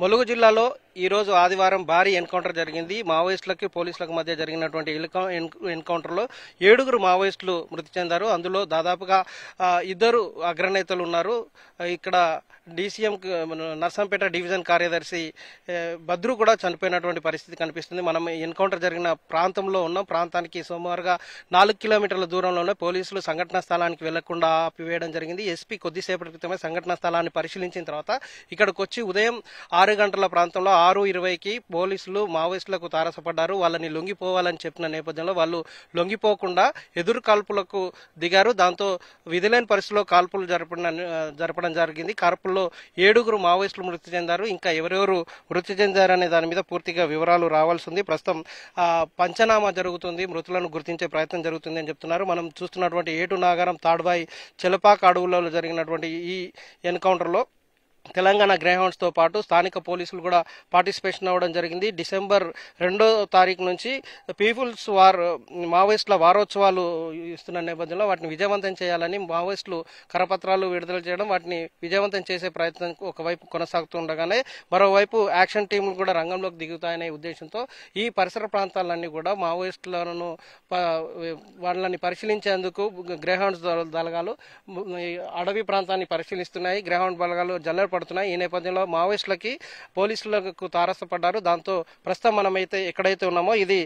ములుగు జిల్లాలో ఈరోజు ఆదివారం భారీ ఎన్కౌంటర్ జరిగింది మావోయిస్టులకి పోలీసులకు మధ్య జరిగినటువంటి ఎన్కౌంటర్లో ఏడుగురు మావోయిస్టులు మృతి చెందారు అందులో దాదాపుగా ఇద్దరు అగ్రనేతలు ఉన్నారు ఇక్కడ డీసీఎం నర్సంపేట డివిజన్ కార్యదర్శి భద్రు కూడా చనిపోయినటువంటి పరిస్థితి కనిపిస్తుంది మనం ఎన్కౌంటర్ జరిగిన ప్రాంతంలో ఉన్నాం ప్రాంతానికి సుమారుగా నాలుగు కిలోమీటర్ల దూరంలోనే పోలీసులు సంఘటనా స్థలానికి వెళ్లకుండా ఆపివేయడం జరిగింది ఎస్పీ కొద్దిసేపటి క్రితమే సంఘటనా స్థలాన్ని పరిశీలించిన తర్వాత ఇక్కడికి వచ్చి ఉదయం ఆరు గంటల ప్రాంతంలో ఆరు ఇరవైకి పోలీసులు మావోయిస్టులకు తారసపడ్డారు వాళ్ళని లొంగిపోవాలని చెప్పిన నేపథ్యంలో వాళ్ళు లొంగిపోకుండా ఎదురు కాల్పులకు దిగారు దాంతో విధిలేని పరిస్థితిలో కాల్పులు జరపడం జరపడం జరిగింది కాల్పుల్లో ఏడుగురు మావోయిస్టులు మృతి చెందారు ఇంకా ఎవరెవరు మృతి చెందారనే దాని మీద పూర్తిగా వివరాలు రావాల్సి ఉంది ప్రస్తుతం పంచనామా జరుగుతుంది మృతులను గుర్తించే ప్రయత్నం జరుగుతుంది అని చెప్తున్నారు మనం చూస్తున్నటువంటి ఏటు నాగారం తాడ్బాయి చెలపాక అడవులలో జరిగినటువంటి ఈ ఎన్కౌంటర్లో తెలంగాణ తో పాటు స్థానిక పోలీసులు కూడా పార్టిసిపేషన్ అవ్వడం జరిగింది డిసెంబర్ రెండో తారీఖు నుంచి పీపుల్స్ వార్ మావోయిస్టుల వారోత్సవాలు ఇస్తున్న నేపథ్యంలో వాటిని విజయవంతం చేయాలని మావోయిస్టులు కరపత్రాలు విడుదల చేయడం వాటిని విజయవంతం చేసే ప్రయత్నం ఒకవైపు కొనసాగుతుండగానే మరోవైపు యాక్షన్ టీంలు కూడా రంగంలోకి దిగుతాయనే ఉద్దేశంతో ఈ పరిసర ప్రాంతాలన్నీ కూడా మావోయిస్టులను వాళ్ళని పరిశీలించేందుకు గ్రేహౌండ్స్ దళగాలు అడవి ప్రాంతాన్ని పరిశీలిస్తున్నాయి గ్రేహౌండ్ బలగాలు జల్ల పడుతున్నాయి ఈ నేపథ్యంలో మావోయిస్టులకి పోలీసులకు తారసపడ్డారు దాంతో ప్రస్తుతం మనమైతే ఎక్కడైతే ఉన్నామో ఇది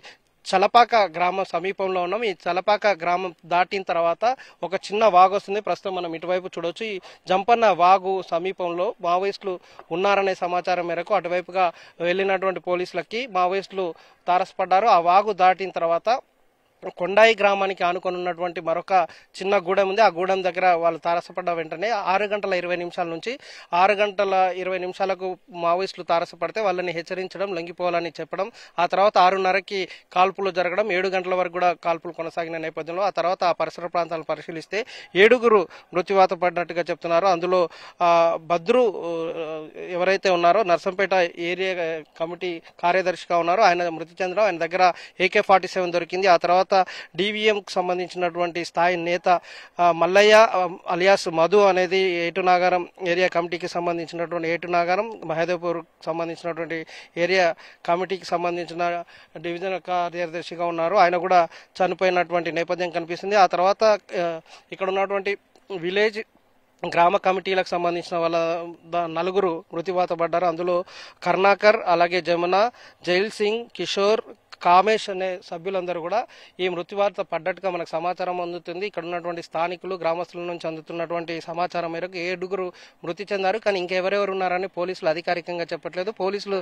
చలపాక గ్రామం సమీపంలో ఉన్నాం ఈ చలపాక గ్రామం దాటిన తర్వాత ఒక చిన్న వాగు వస్తుంది ప్రస్తుతం మనం ఇటువైపు చూడవచ్చు ఈ జంపన్న వాగు సమీపంలో మావోయిస్టులు ఉన్నారనే సమాచారం మేరకు అటువైపుగా వెళ్ళినటువంటి పోలీసులకి మావోయిస్టులు తారసపడ్డారు ఆ వాగు దాటిన తర్వాత కొండాయి గ్రామానికి ఆనుకొని ఉన్నటువంటి మరొక చిన్న గూడెం ఉంది ఆ గూడెం దగ్గర వాళ్ళు తారసపడ్డ వెంటనే ఆరు గంటల ఇరవై నిమిషాల నుంచి ఆరు గంటల ఇరవై నిమిషాలకు మావోయిస్టులు తారసపడితే వాళ్ళని హెచ్చరించడం లొంగిపోవాలని చెప్పడం ఆ తర్వాత ఆరున్నరకి కాల్పులు జరగడం ఏడు గంటల వరకు కూడా కాల్పులు కొనసాగిన నేపథ్యంలో ఆ తర్వాత ఆ పరిసర ప్రాంతాలను పరిశీలిస్తే ఏడుగురు మృత్యువాత పడినట్టుగా చెప్తున్నారు అందులో భద్రు ఎవరైతే ఉన్నారో నర్సంపేట ఏరియా కమిటీ కార్యదర్శిగా ఉన్నారో ఆయన మృతి చెందడం ఆయన దగ్గర ఏకే ఫార్టీ సెవెన్ దొరికింది ఆ తర్వాత సంస్థ సంబంధించినటువంటి స్థాయి నేత మల్లయ్య అలియాస్ మధు అనేది ఏటు నాగారం ఏరియా కమిటీకి సంబంధించినటువంటి నాగారం మహదేవ్పూర్ సంబంధించినటువంటి ఏరియా కమిటీకి సంబంధించిన డివిజన్ కార్యదర్శిగా ఉన్నారు ఆయన కూడా చనిపోయినటువంటి నేపథ్యం కనిపిస్తుంది ఆ తర్వాత ఇక్కడ ఉన్నటువంటి విలేజ్ గ్రామ కమిటీలకు సంబంధించిన వాళ్ళ నలుగురు పడ్డారు అందులో కర్ణాకర్ అలాగే జమున జైల్ సింగ్ కిషోర్ కామేష్ అనే సభ్యులందరూ కూడా ఈ మృత్యువార్త పడ్డట్టుగా మనకు సమాచారం అందుతుంది ఇక్కడ ఉన్నటువంటి స్థానికులు గ్రామస్తుల నుంచి అందుతున్నటువంటి సమాచారం మేరకు ఏడుగురు మృతి చెందారు కానీ ఇంకెవరెవరు ఉన్నారని పోలీసులు అధికారికంగా చెప్పట్లేదు పోలీసులు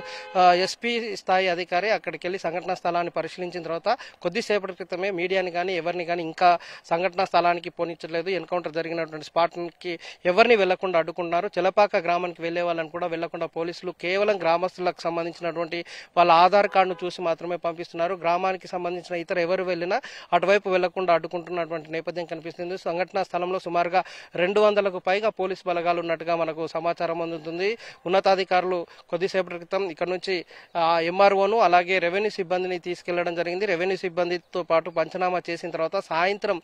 ఎస్పీ స్థాయి అధికారి అక్కడికి వెళ్ళి సంఘటనా స్థలాన్ని పరిశీలించిన తర్వాత కొద్దిసేపటి క్రితమే మీడియాని కానీ ఎవరిని కానీ ఇంకా సంఘటనా స్థలానికి పోనిచ్చట్లేదు ఎన్కౌంటర్ జరిగినటువంటి స్పాట్కి ఎవరిని వెళ్లకుండా అడ్డుకున్నారు చెలపాక గ్రామానికి వెళ్లే వాళ్ళని కూడా వెళ్లకుండా పోలీసులు కేవలం గ్రామస్తులకు సంబంధించినటువంటి వాళ్ళ ఆధార్ కార్డును చూసి మాత్రమే పంపిస్తారు చేస్తున్నారు గ్రామానికి సంబంధించిన ఇతర ఎవరు వెళ్ళినా అటువైపు వెళ్లకుండా అడ్డుకుంటున్నటువంటి నేపథ్యం కనిపిస్తుంది సంఘటనా స్థలంలో సుమారుగా రెండు వందలకు పైగా పోలీస్ బలగాలు ఉన్నట్టుగా మనకు సమాచారం అందుతుంది ఉన్నతాధికారులు కొద్దిసేపటి క్రితం ఇక్కడ నుంచి ఎంఆర్ఓను అలాగే రెవెన్యూ సిబ్బందిని తీసుకెళ్లడం జరిగింది రెవెన్యూ సిబ్బందితో పాటు పంచనామా చేసిన తర్వాత సాయంత్రం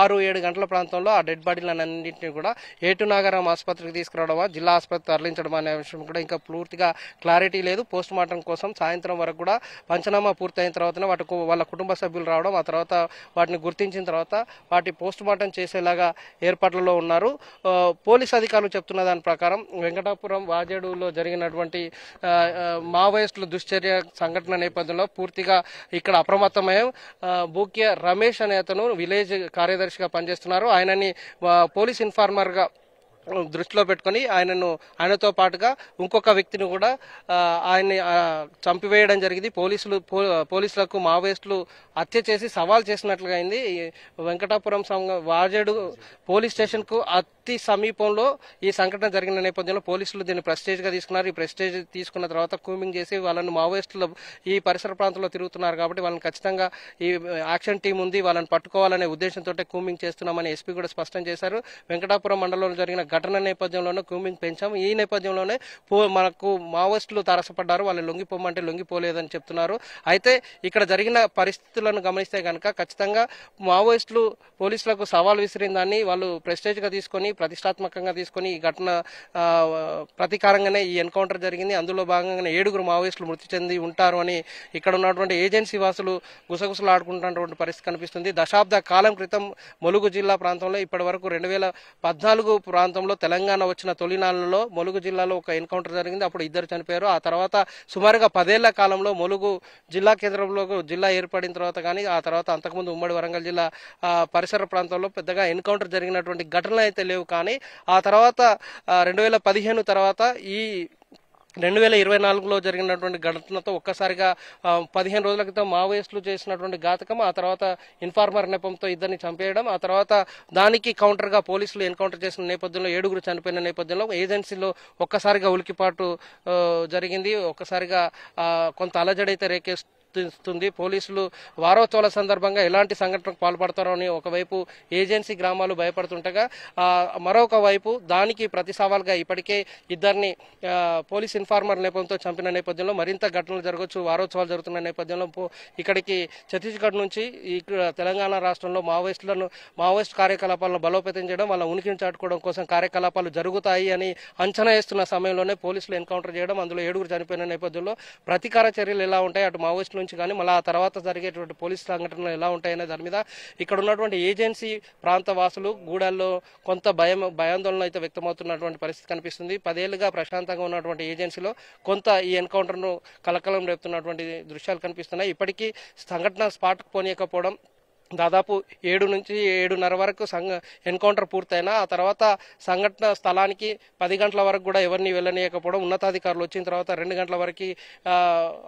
ఆరు ఏడు గంటల ప్రాంతంలో ఆ డెడ్ బాడీలన్నింటినీ కూడా ఏటునాగరం ఆసుపత్రికి తీసుకురావడమా జిల్లా ఆసుపత్రికి తరలించడం అనే విషయం కూడా ఇంకా పూర్తిగా క్లారిటీ లేదు పోస్ట్ మార్టం కోసం సాయంత్రం వరకు కూడా పంచనామా పూర్తయిన తర్వాత వాటి వాళ్ళ కుటుంబ సభ్యులు రావడం ఆ తర్వాత వాటిని గుర్తించిన తర్వాత వాటి పోస్ట్ మార్టం చేసేలాగా ఏర్పాట్లలో ఉన్నారు పోలీస్ అధికారులు చెప్తున్న దాని ప్రకారం వెంకటాపురం వాజేడులో జరిగినటువంటి మావోయిస్టుల దుశ్చర్య సంఘటన నేపథ్యంలో పూర్తిగా ఇక్కడ అప్రమత్తమయం భూక్య రమేష్ అనే అతను విలేజ్ కార్యదర్శిగా పనిచేస్తున్నారు ఆయనని పోలీస్ ఇన్ఫార్మర్గా దృష్టిలో పెట్టుకొని ఆయనను ఆయనతో పాటుగా ఇంకొక వ్యక్తిని కూడా ఆయన్ని చంపివేయడం జరిగింది పోలీసులు పోలీసులకు మావోయిస్టులు హత్య చేసి సవాల్ చేసినట్లుగా అయింది వెంకటాపురం వాజేడు పోలీస్ స్టేషన్కు అతి సమీపంలో ఈ సంఘటన జరిగిన నేపథ్యంలో పోలీసులు దీన్ని ప్రెస్టేజ్గా తీసుకున్నారు ఈ ప్రెస్టేజ్ తీసుకున్న తర్వాత కూమింగ్ చేసి వాళ్ళను మావోయిస్టులు ఈ పరిసర ప్రాంతంలో తిరుగుతున్నారు కాబట్టి వాళ్ళని ఖచ్చితంగా ఈ యాక్షన్ టీం ఉంది వాళ్ళని పట్టుకోవాలనే ఉద్దేశంతో కూమింగ్ చేస్తున్నామని ఎస్పీ కూడా స్పష్టం చేశారు వెంకటాపురం మండలంలో జరిగిన ఘటన నేపథ్యంలోనే క్యూమింగ్ పెంచాము ఈ నేపథ్యంలోనే పో మనకు మావోయిస్టులు తారసపడ్డారు వాళ్ళు లొంగిపోమంటే లొంగిపోలేదని చెప్తున్నారు అయితే ఇక్కడ జరిగిన పరిస్థితులను గమనిస్తే కనుక ఖచ్చితంగా మావోయిస్టులు పోలీసులకు సవాల్ విసిరిన దాన్ని వాళ్ళు ప్రెస్టేజ్గా తీసుకొని ప్రతిష్టాత్మకంగా తీసుకొని ఈ ఘటన ప్రతీకారంగానే ఈ ఎన్కౌంటర్ జరిగింది అందులో భాగంగానే ఏడుగురు మావోయిస్టులు మృతి చెంది ఉంటారు అని ఇక్కడ ఉన్నటువంటి ఏజెన్సీ వాసులు గుసగుసలు ఆడుకుంటున్నటువంటి పరిస్థితి కనిపిస్తుంది దశాబ్ద కాలం క్రితం ములుగు జిల్లా ప్రాంతంలో ఇప్పటి వరకు రెండు వేల పద్నాలుగు ప్రాంతంలో క్రమంలో తెలంగాణ వచ్చిన తొలినాళ్ళలో ములుగు జిల్లాలో ఒక ఎన్కౌంటర్ జరిగింది అప్పుడు ఇద్దరు చనిపోయారు ఆ తర్వాత సుమారుగా పదేళ్ల కాలంలో ములుగు జిల్లా కేంద్రంలో జిల్లా ఏర్పడిన తర్వాత కానీ ఆ తర్వాత అంతకుముందు ఉమ్మడి వరంగల్ జిల్లా పరిసర ప్రాంతాల్లో పెద్దగా ఎన్కౌంటర్ జరిగినటువంటి ఘటనలు అయితే లేవు కానీ ఆ తర్వాత రెండు వేల పదిహేను తర్వాత ఈ రెండు వేల ఇరవై నాలుగులో జరిగినటువంటి ఘటనతో ఒక్కసారిగా పదిహేను రోజుల క్రితం మావోయిస్టులు చేసినటువంటి ఘాతకం ఆ తర్వాత ఇన్ఫార్మర్ నెపంతో ఇద్దరిని చంపేయడం ఆ తర్వాత దానికి కౌంటర్గా పోలీసులు ఎన్కౌంటర్ చేసిన నేపథ్యంలో ఏడుగురు చనిపోయిన నేపథ్యంలో ఏజెన్సీలో ఒక్కసారిగా ఉలికిపాటు జరిగింది ఒక్కసారిగా కొంత అలజడైతే రేకేస్తూ గుర్తిస్తుంది పోలీసులు వారోత్సవాల సందర్భంగా ఎలాంటి సంఘటనకు పాల్పడతారని ఒకవైపు ఏజెన్సీ గ్రామాలు భయపడుతుంటగా మరొక వైపు దానికి ప్రతి సవాల్గా ఇప్పటికే ఇద్దరిని పోలీస్ ఇన్ఫార్మర్ నేపథ్యంతో చంపిన నేపథ్యంలో మరింత ఘటనలు జరగవచ్చు వారోత్సవాలు జరుగుతున్న నేపథ్యంలో ఇక్కడికి ఛత్తీస్గఢ్ నుంచి ఇక్కడ తెలంగాణ రాష్ట్రంలో మావోయిస్టులను మావోయిస్ట్ కార్యకలాపాలను బలోపేతం చేయడం వాళ్ళ ఉనికిని చాటుకోవడం కోసం కార్యకలాపాలు జరుగుతాయి అని అంచనా వేస్తున్న సమయంలోనే పోలీసులు ఎన్కౌంటర్ చేయడం అందులో ఏడుగురు చనిపోయిన నేపథ్యంలో ప్రతీకార చర్యలు ఎలా ఉంటాయి అటు మావోయిస్టుల నుంచి కానీ మళ్ళీ ఆ తర్వాత జరిగేటువంటి పోలీస్ సంఘటనలు ఎలా ఉంటాయనే దాని మీద ఇక్కడ ఉన్నటువంటి ఏజెన్సీ ప్రాంత వాసులు గూడాల్లో కొంత భయం భయాందోళన అయితే వ్యక్తమవుతున్నటువంటి పరిస్థితి కనిపిస్తుంది పదేళ్లుగా ప్రశాంతంగా ఉన్నటువంటి ఏజెన్సీలో కొంత ఈ ఎన్కౌంటర్ను కలకలం రేపుతున్నటువంటి దృశ్యాలు కనిపిస్తున్నాయి ఇప్పటికీ సంఘటన స్పాట్కు పోనీయకపోవడం దాదాపు ఏడు నుంచి ఏడున్నర వరకు సంఘ ఎన్కౌంటర్ పూర్తయినా ఆ తర్వాత సంఘటన స్థలానికి పది గంటల వరకు కూడా ఎవరిని వెళ్ళనీయకపోవడం ఉన్నతాధికారులు వచ్చిన తర్వాత రెండు గంటల వరకు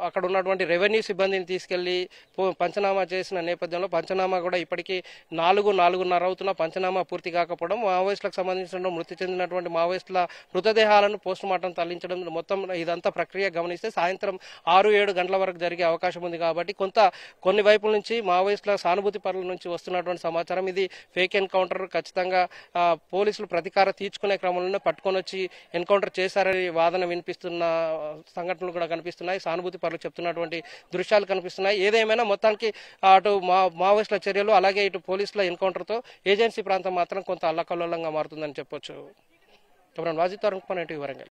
అక్కడ ఉన్నటువంటి రెవెన్యూ సిబ్బందిని తీసుకెళ్లి పంచనామా చేసిన నేపథ్యంలో పంచనామా కూడా ఇప్పటికీ నాలుగు నాలుగున్నర అవుతున్న పంచనామా పూర్తి కాకపోవడం మావోయిస్టులకు సంబంధించిన మృతి చెందినటువంటి మావోయిస్టుల మృతదేహాలను పోస్టుమార్టం తరలించడం మొత్తం ఇదంతా ప్రక్రియ గమనిస్తే సాయంత్రం ఆరు ఏడు గంటల వరకు జరిగే అవకాశం ఉంది కాబట్టి కొంత కొన్ని వైపుల నుంచి మావోయిస్టుల సానుభూతి వ్యాపారుల నుంచి వస్తున్నటువంటి సమాచారం ఇది ఫేక్ ఎన్కౌంటర్ ఖచ్చితంగా పోలీసులు ప్రతీకార తీర్చుకునే క్రమంలోనే పట్టుకొని వచ్చి ఎన్కౌంటర్ చేశారని వాదన వినిపిస్తున్న సంఘటనలు కూడా కనిపిస్తున్నాయి సానుభూతి పరులు చెప్తున్నటువంటి దృశ్యాలు కనిపిస్తున్నాయి ఏదేమైనా మొత్తానికి అటు మా మావోయిస్టుల చర్యలు అలాగే ఇటు పోలీసుల ఎన్కౌంటర్తో ఏజెన్సీ ప్రాంతం మాత్రం కొంత అల్లకల్లోలంగా మారుతుందని చెప్పొచ్చు కమరాన్ వాజిత్ అరుణ్ కుమార్ వరంగల్